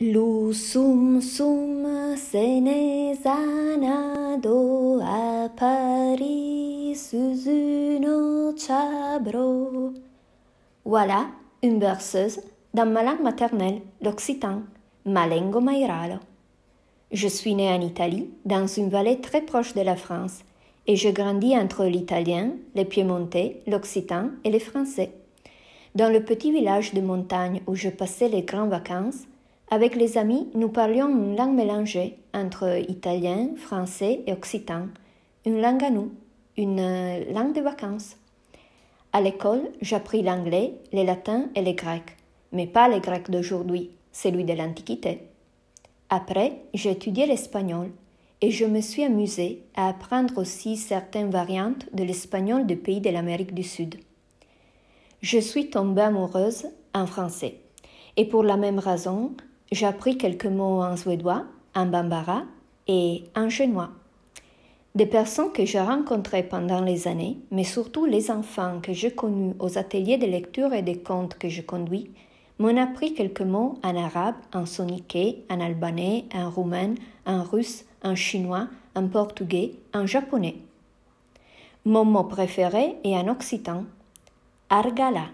Lusum sum sene Paris appari no chabro. Voilà une berceuse dans ma langue maternelle, l'occitan, Malengo lingua mairalo. Je suis né en Italie, dans une vallée très proche de la France, et je grandis entre l'italien, le piémontais, l'occitan et les français. Dans le petit village de montagne où je passais les grandes vacances, avec les amis, nous parlions une langue mélangée entre italien, français et occitan, une langue à nous, une euh, langue de vacances. À l'école, j'appris l'anglais, le latin et le grec, mais pas le grec d'aujourd'hui, celui de l'Antiquité. Après, j'ai étudié l'espagnol et je me suis amusée à apprendre aussi certaines variantes de l'espagnol des pays de l'Amérique du Sud. Je suis tombée amoureuse en français. Et pour la même raison, j'ai appris quelques mots en suédois, en bambara et en chinois. Des personnes que j'ai rencontrées pendant les années, mais surtout les enfants que j'ai connus aux ateliers de lecture et des contes que je conduis, m'ont appris quelques mots en arabe, en soniqué, en albanais, en roumain, en russe, en chinois, en portugais, en japonais. Mon mot préféré est en occitan, argala,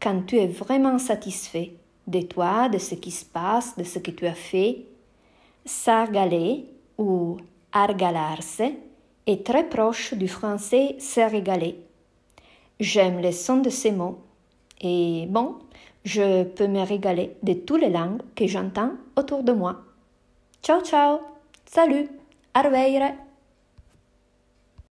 quand tu es vraiment satisfait de toi, de ce qui se passe, de ce que tu as fait. S'argaler ou argalarse est très proche du français se J'aime le son de ces mots et bon, je peux me régaler de toutes les langues que j'entends autour de moi. Ciao ciao, salut, arveire.